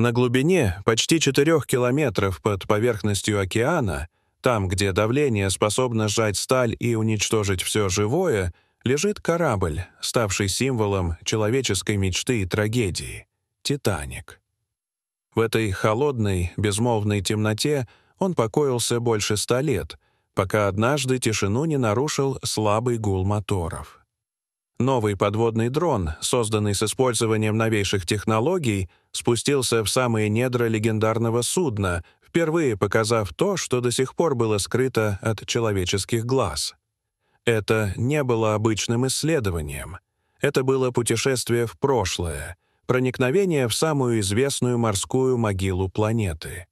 На глубине почти 4 километров под поверхностью океана, там, где давление способно сжать сталь и уничтожить все живое, лежит корабль, ставший символом человеческой мечты и трагедии — «Титаник». В этой холодной, безмолвной темноте он покоился больше ста лет, пока однажды тишину не нарушил слабый гул моторов. Новый подводный дрон, созданный с использованием новейших технологий, спустился в самые недра легендарного судна, впервые показав то, что до сих пор было скрыто от человеческих глаз. Это не было обычным исследованием. Это было путешествие в прошлое, проникновение в самую известную морскую могилу планеты.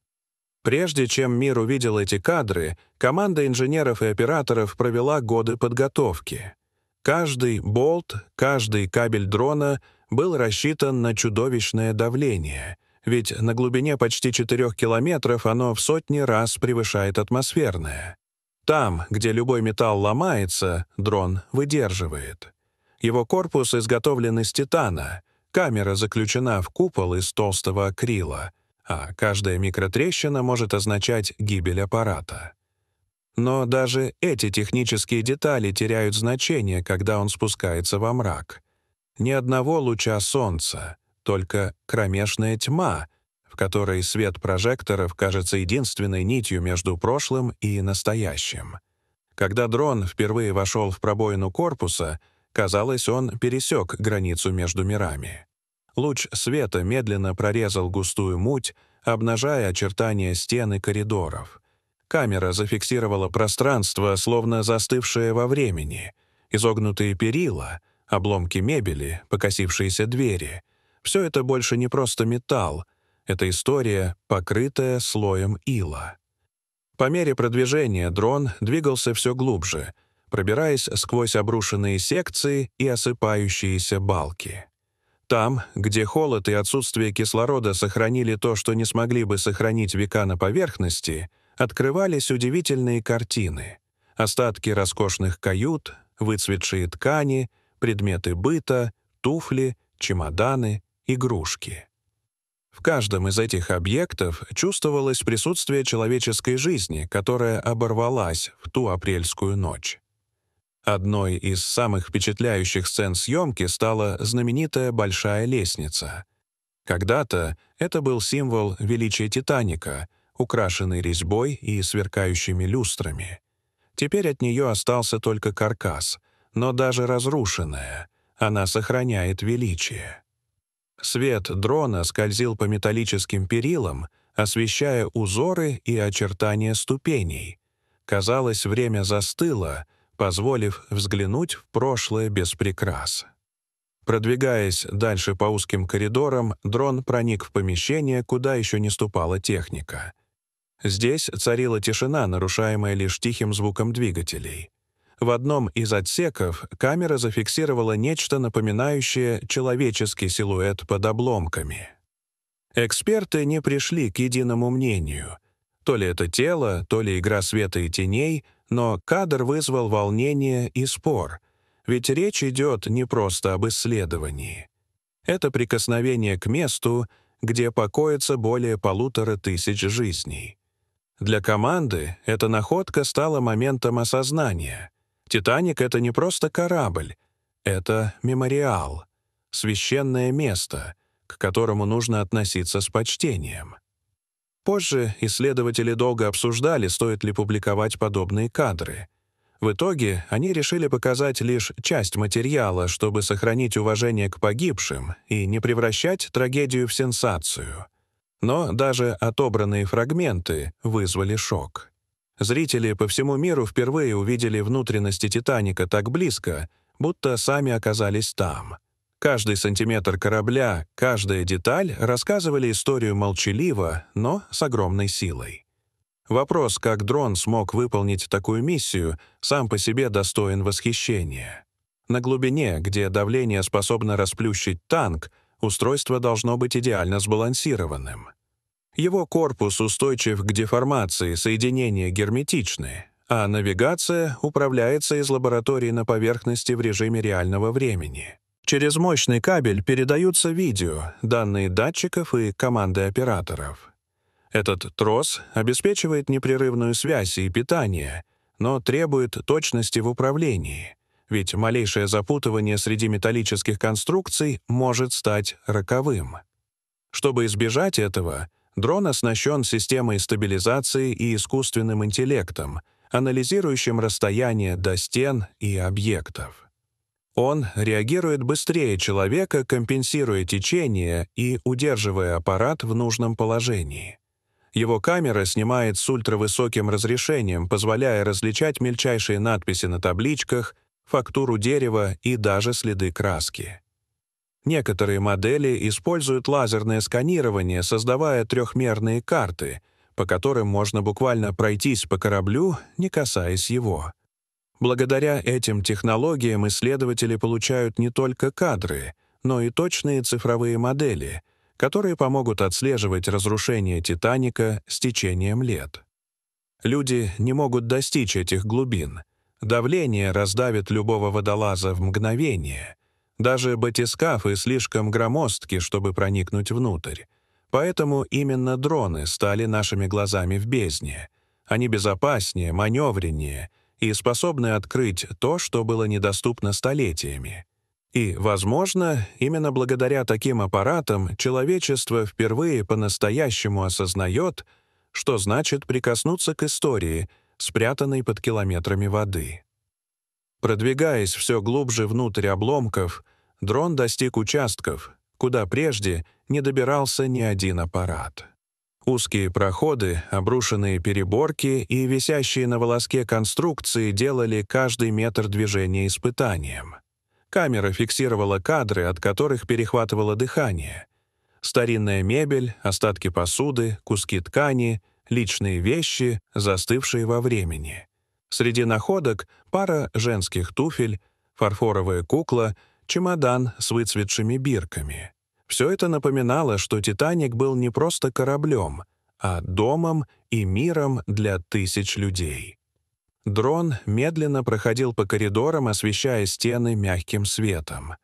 Прежде чем мир увидел эти кадры, команда инженеров и операторов провела годы подготовки — Каждый болт, каждый кабель дрона был рассчитан на чудовищное давление, ведь на глубине почти 4 километров оно в сотни раз превышает атмосферное. Там, где любой металл ломается, дрон выдерживает. Его корпус изготовлен из титана, камера заключена в купол из толстого акрила, а каждая микротрещина может означать гибель аппарата. Но даже эти технические детали теряют значение, когда он спускается во мрак. Ни одного луча солнца, только кромешная тьма, в которой свет прожекторов кажется единственной нитью между прошлым и настоящим. Когда дрон впервые вошел в пробоину корпуса, казалось, он пересек границу между мирами. Луч света медленно прорезал густую муть, обнажая очертания стен и коридоров — Камера зафиксировала пространство, словно застывшее во времени. Изогнутые перила, обломки мебели, покосившиеся двери. Все это больше не просто металл. Это история, покрытая слоем ила. По мере продвижения дрон двигался все глубже, пробираясь сквозь обрушенные секции и осыпающиеся балки. Там, где холод и отсутствие кислорода сохранили то, что не смогли бы сохранить века на поверхности, открывались удивительные картины. Остатки роскошных кают, выцветшие ткани, предметы быта, туфли, чемоданы, игрушки. В каждом из этих объектов чувствовалось присутствие человеческой жизни, которая оборвалась в ту апрельскую ночь. Одной из самых впечатляющих сцен съемки стала знаменитая «Большая лестница». Когда-то это был символ величия Титаника — украшенный резьбой и сверкающими люстрами. Теперь от нее остался только каркас, но даже разрушенная, она сохраняет величие. Свет дрона скользил по металлическим перилам, освещая узоры и очертания ступеней. Казалось, время застыло, позволив взглянуть в прошлое без прикрас. Продвигаясь дальше по узким коридорам, дрон проник в помещение, куда еще не ступала техника — Здесь царила тишина, нарушаемая лишь тихим звуком двигателей. В одном из отсеков камера зафиксировала нечто напоминающее человеческий силуэт под обломками. Эксперты не пришли к единому мнению. То ли это тело, то ли игра света и теней, но кадр вызвал волнение и спор, ведь речь идет не просто об исследовании. Это прикосновение к месту, где покоится более полутора тысяч жизней. Для команды эта находка стала моментом осознания. «Титаник» — это не просто корабль, это мемориал, священное место, к которому нужно относиться с почтением. Позже исследователи долго обсуждали, стоит ли публиковать подобные кадры. В итоге они решили показать лишь часть материала, чтобы сохранить уважение к погибшим и не превращать трагедию в сенсацию — но даже отобранные фрагменты вызвали шок. Зрители по всему миру впервые увидели внутренности «Титаника» так близко, будто сами оказались там. Каждый сантиметр корабля, каждая деталь рассказывали историю молчаливо, но с огромной силой. Вопрос, как дрон смог выполнить такую миссию, сам по себе достоин восхищения. На глубине, где давление способно расплющить танк, устройство должно быть идеально сбалансированным. Его корпус устойчив к деформации, соединения герметичны, а навигация управляется из лаборатории на поверхности в режиме реального времени. Через мощный кабель передаются видео, данные датчиков и команды операторов. Этот трос обеспечивает непрерывную связь и питание, но требует точности в управлении — ведь малейшее запутывание среди металлических конструкций может стать роковым. Чтобы избежать этого, дрон оснащен системой стабилизации и искусственным интеллектом, анализирующим расстояние до стен и объектов. Он реагирует быстрее человека, компенсируя течение и удерживая аппарат в нужном положении. Его камера снимает с ультравысоким разрешением, позволяя различать мельчайшие надписи на табличках — фактуру дерева и даже следы краски. Некоторые модели используют лазерное сканирование, создавая трехмерные карты, по которым можно буквально пройтись по кораблю, не касаясь его. Благодаря этим технологиям исследователи получают не только кадры, но и точные цифровые модели, которые помогут отслеживать разрушение «Титаника» с течением лет. Люди не могут достичь этих глубин, Давление раздавит любого водолаза в мгновение. Даже батискафы слишком громоздки, чтобы проникнуть внутрь. Поэтому именно дроны стали нашими глазами в бездне. Они безопаснее, маневреннее и способны открыть то, что было недоступно столетиями. И, возможно, именно благодаря таким аппаратам человечество впервые по-настоящему осознает, что значит прикоснуться к истории — спрятанный под километрами воды. Продвигаясь все глубже внутрь обломков, дрон достиг участков, куда прежде не добирался ни один аппарат. Узкие проходы, обрушенные переборки и висящие на волоске конструкции делали каждый метр движения испытанием. Камера фиксировала кадры, от которых перехватывало дыхание. Старинная мебель, остатки посуды, куски ткани, личные вещи, застывшие во времени. Среди находок пара женских туфель, фарфоровая кукла, чемодан с выцветшими бирками. Все это напоминало, что «Титаник» был не просто кораблем, а домом и миром для тысяч людей. Дрон медленно проходил по коридорам, освещая стены мягким светом.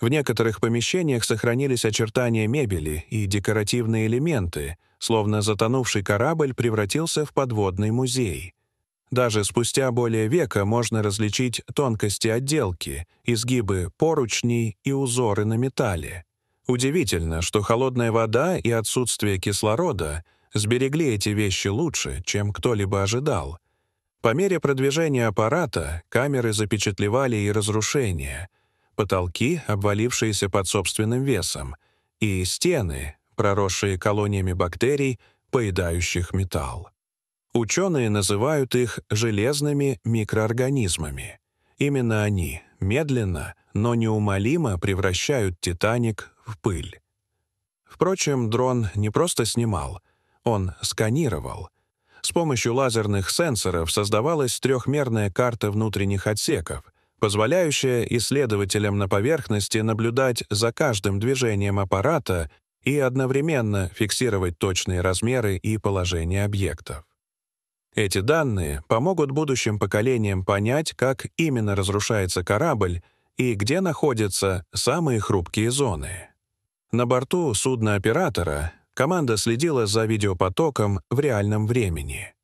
В некоторых помещениях сохранились очертания мебели и декоративные элементы — словно затонувший корабль превратился в подводный музей. Даже спустя более века можно различить тонкости отделки, изгибы поручней и узоры на металле. Удивительно, что холодная вода и отсутствие кислорода сберегли эти вещи лучше, чем кто-либо ожидал. По мере продвижения аппарата камеры запечатлевали и разрушения, потолки, обвалившиеся под собственным весом, и стены, проросшие колониями бактерий, поедающих металл. Ученые называют их железными микроорганизмами. Именно они медленно, но неумолимо превращают «Титаник» в пыль. Впрочем, дрон не просто снимал, он сканировал. С помощью лазерных сенсоров создавалась трехмерная карта внутренних отсеков, позволяющая исследователям на поверхности наблюдать за каждым движением аппарата и одновременно фиксировать точные размеры и положение объектов. Эти данные помогут будущим поколениям понять, как именно разрушается корабль и где находятся самые хрупкие зоны. На борту судна оператора команда следила за видеопотоком в реальном времени.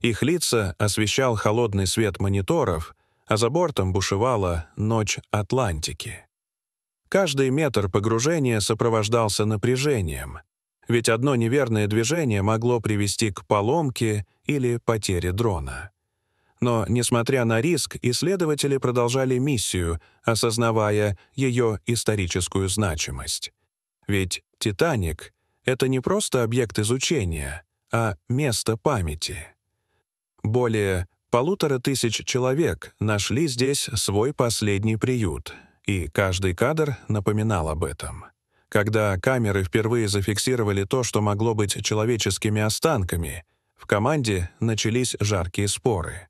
Их лица освещал холодный свет мониторов, а за бортом бушевала ночь Атлантики. Каждый метр погружения сопровождался напряжением, ведь одно неверное движение могло привести к поломке или потере дрона. Но, несмотря на риск, исследователи продолжали миссию, осознавая ее историческую значимость. Ведь «Титаник» — это не просто объект изучения, а место памяти. Более полутора тысяч человек нашли здесь свой последний приют — и каждый кадр напоминал об этом. Когда камеры впервые зафиксировали то, что могло быть человеческими останками, в команде начались жаркие споры.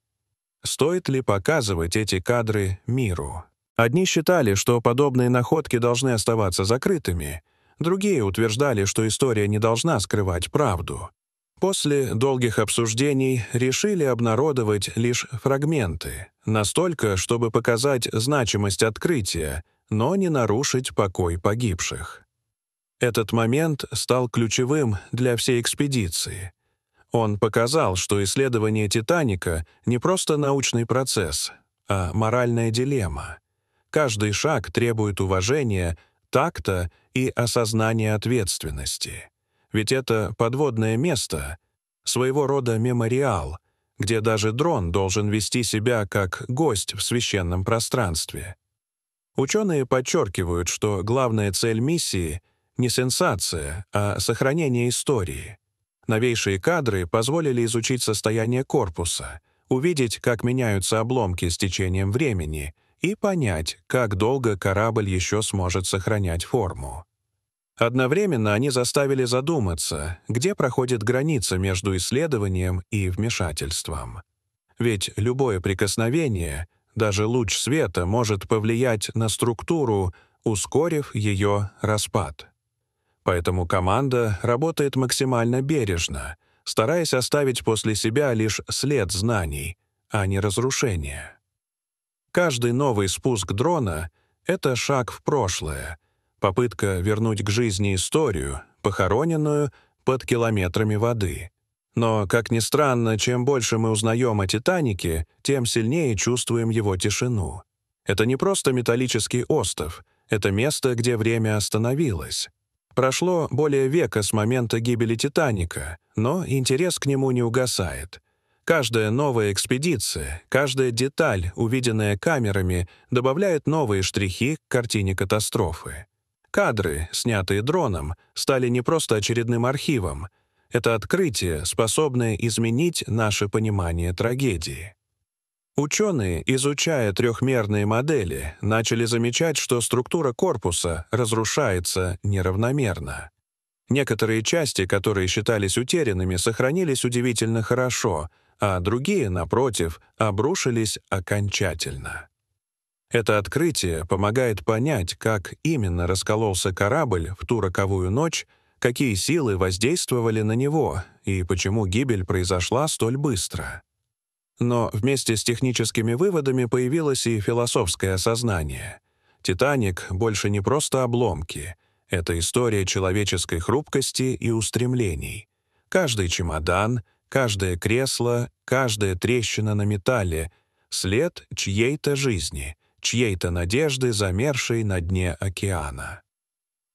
Стоит ли показывать эти кадры миру? Одни считали, что подобные находки должны оставаться закрытыми, другие утверждали, что история не должна скрывать правду. После долгих обсуждений решили обнародовать лишь фрагменты, настолько, чтобы показать значимость открытия, но не нарушить покой погибших. Этот момент стал ключевым для всей экспедиции. Он показал, что исследование «Титаника» не просто научный процесс, а моральная дилемма. Каждый шаг требует уважения, такта и осознания ответственности. Ведь это подводное место, своего рода мемориал, где даже дрон должен вести себя как гость в священном пространстве. Ученые подчеркивают, что главная цель миссии — не сенсация, а сохранение истории. Новейшие кадры позволили изучить состояние корпуса, увидеть, как меняются обломки с течением времени, и понять, как долго корабль еще сможет сохранять форму. Одновременно они заставили задуматься, где проходит граница между исследованием и вмешательством. Ведь любое прикосновение, даже луч света, может повлиять на структуру, ускорив ее распад. Поэтому команда работает максимально бережно, стараясь оставить после себя лишь след знаний, а не разрушение. Каждый новый спуск дрона — это шаг в прошлое — попытка вернуть к жизни историю, похороненную под километрами воды. Но, как ни странно, чем больше мы узнаем о «Титанике», тем сильнее чувствуем его тишину. Это не просто металлический остров, это место, где время остановилось. Прошло более века с момента гибели «Титаника», но интерес к нему не угасает. Каждая новая экспедиция, каждая деталь, увиденная камерами, добавляет новые штрихи к картине катастрофы. Кадры, снятые дроном, стали не просто очередным архивом. Это открытие, способное изменить наше понимание трагедии. Ученые, изучая трехмерные модели, начали замечать, что структура корпуса разрушается неравномерно. Некоторые части, которые считались утерянными, сохранились удивительно хорошо, а другие, напротив, обрушились окончательно. Это открытие помогает понять, как именно раскололся корабль в ту роковую ночь, какие силы воздействовали на него и почему гибель произошла столь быстро. Но вместе с техническими выводами появилось и философское осознание. «Титаник» больше не просто обломки. Это история человеческой хрупкости и устремлений. Каждый чемодан, каждое кресло, каждая трещина на металле — след чьей-то жизни, чьей-то надежды, замершей на дне океана.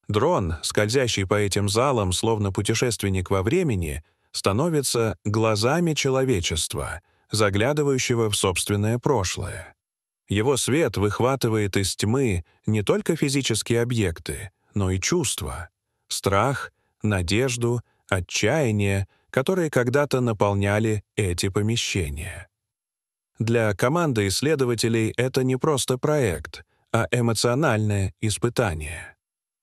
Дрон, скользящий по этим залам, словно путешественник во времени, становится глазами человечества, заглядывающего в собственное прошлое. Его свет выхватывает из тьмы не только физические объекты, но и чувства — страх, надежду, отчаяние, которые когда-то наполняли эти помещения. Для команды исследователей это не просто проект, а эмоциональное испытание.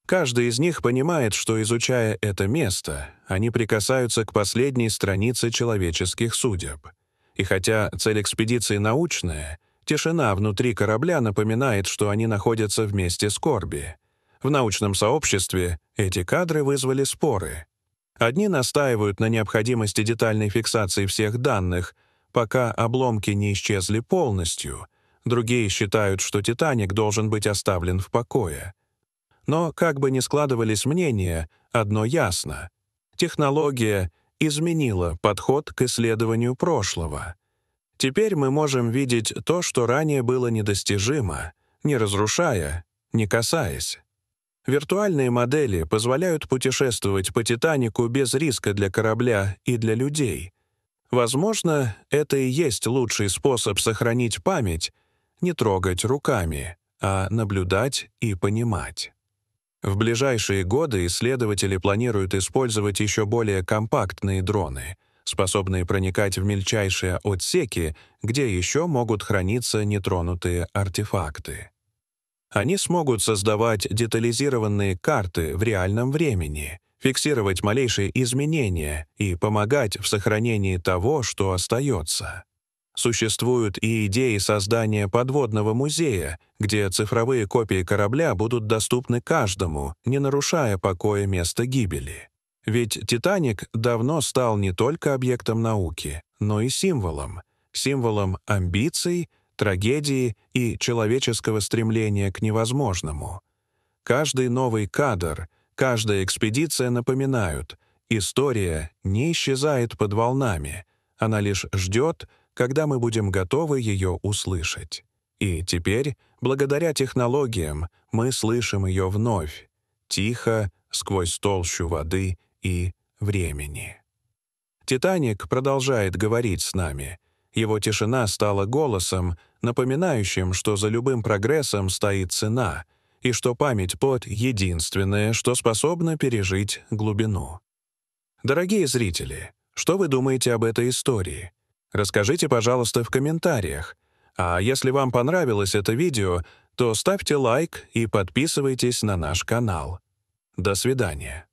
Каждый из них понимает, что, изучая это место, они прикасаются к последней странице человеческих судеб. И хотя цель экспедиции научная, тишина внутри корабля напоминает, что они находятся вместе с Корби. В научном сообществе эти кадры вызвали споры — Одни настаивают на необходимости детальной фиксации всех данных, пока обломки не исчезли полностью. Другие считают, что «Титаник» должен быть оставлен в покое. Но, как бы ни складывались мнения, одно ясно. Технология изменила подход к исследованию прошлого. Теперь мы можем видеть то, что ранее было недостижимо, не разрушая, не касаясь. Виртуальные модели позволяют путешествовать по «Титанику» без риска для корабля и для людей — Возможно, это и есть лучший способ сохранить память, не трогать руками, а наблюдать и понимать. В ближайшие годы исследователи планируют использовать еще более компактные дроны, способные проникать в мельчайшие отсеки, где еще могут храниться нетронутые артефакты. Они смогут создавать детализированные карты в реальном времени — фиксировать малейшие изменения и помогать в сохранении того, что остается. Существуют и идеи создания подводного музея, где цифровые копии корабля будут доступны каждому, не нарушая покоя места гибели. Ведь «Титаник» давно стал не только объектом науки, но и символом. Символом амбиций, трагедии и человеческого стремления к невозможному. Каждый новый кадр — Каждая экспедиция, напоминают, история не исчезает под волнами, она лишь ждет, когда мы будем готовы ее услышать. И теперь, благодаря технологиям, мы слышим ее вновь, тихо, сквозь толщу воды и времени. «Титаник» продолжает говорить с нами. Его тишина стала голосом, напоминающим, что за любым прогрессом стоит цена — и что память под единственное, что способно пережить глубину. Дорогие зрители, что вы думаете об этой истории? Расскажите, пожалуйста, в комментариях. А если вам понравилось это видео, то ставьте лайк и подписывайтесь на наш канал. До свидания.